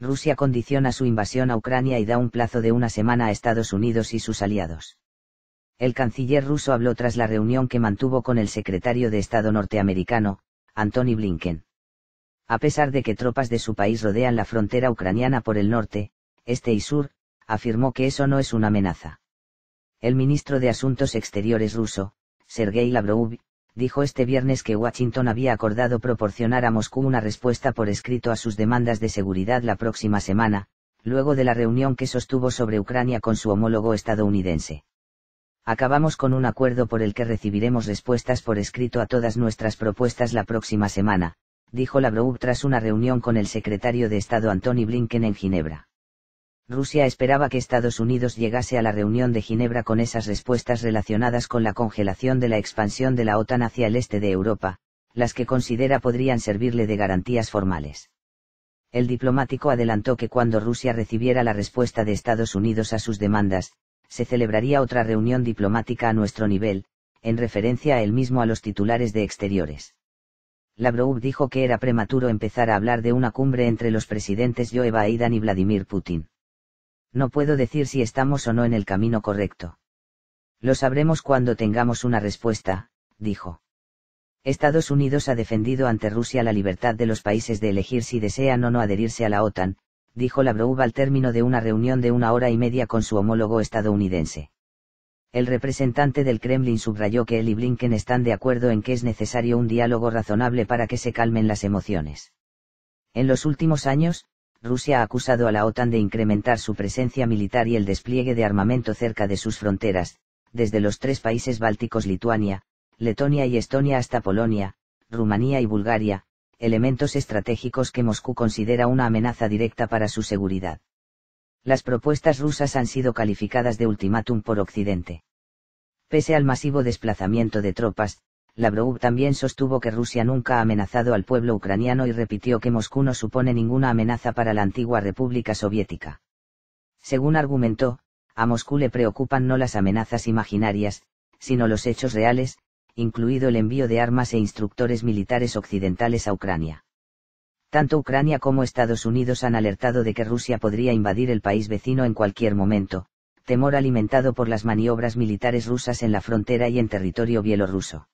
Rusia condiciona su invasión a Ucrania y da un plazo de una semana a Estados Unidos y sus aliados. El canciller ruso habló tras la reunión que mantuvo con el secretario de Estado norteamericano, Antony Blinken. A pesar de que tropas de su país rodean la frontera ucraniana por el norte, este y sur, afirmó que eso no es una amenaza. El ministro de Asuntos Exteriores ruso, Sergei Lavrov, dijo este viernes que Washington había acordado proporcionar a Moscú una respuesta por escrito a sus demandas de seguridad la próxima semana, luego de la reunión que sostuvo sobre Ucrania con su homólogo estadounidense. Acabamos con un acuerdo por el que recibiremos respuestas por escrito a todas nuestras propuestas la próxima semana, dijo Lavrov tras una reunión con el secretario de Estado Antony Blinken en Ginebra. Rusia esperaba que Estados Unidos llegase a la reunión de Ginebra con esas respuestas relacionadas con la congelación de la expansión de la OTAN hacia el este de Europa, las que considera podrían servirle de garantías formales. El diplomático adelantó que cuando Rusia recibiera la respuesta de Estados Unidos a sus demandas, se celebraría otra reunión diplomática a nuestro nivel, en referencia a él mismo a los titulares de exteriores. Lavrov dijo que era prematuro empezar a hablar de una cumbre entre los presidentes Joe Biden y Vladimir Putin no puedo decir si estamos o no en el camino correcto. Lo sabremos cuando tengamos una respuesta, dijo. Estados Unidos ha defendido ante Rusia la libertad de los países de elegir si desean o no adherirse a la OTAN, dijo Lavrov al término de una reunión de una hora y media con su homólogo estadounidense. El representante del Kremlin subrayó que él y Blinken están de acuerdo en que es necesario un diálogo razonable para que se calmen las emociones. En los últimos años, Rusia ha acusado a la OTAN de incrementar su presencia militar y el despliegue de armamento cerca de sus fronteras, desde los tres países bálticos Lituania, Letonia y Estonia hasta Polonia, Rumanía y Bulgaria, elementos estratégicos que Moscú considera una amenaza directa para su seguridad. Las propuestas rusas han sido calificadas de ultimátum por Occidente. Pese al masivo desplazamiento de tropas, Lavrov también sostuvo que Rusia nunca ha amenazado al pueblo ucraniano y repitió que Moscú no supone ninguna amenaza para la antigua República Soviética. Según argumentó, a Moscú le preocupan no las amenazas imaginarias, sino los hechos reales, incluido el envío de armas e instructores militares occidentales a Ucrania. Tanto Ucrania como Estados Unidos han alertado de que Rusia podría invadir el país vecino en cualquier momento, temor alimentado por las maniobras militares rusas en la frontera y en territorio bielorruso.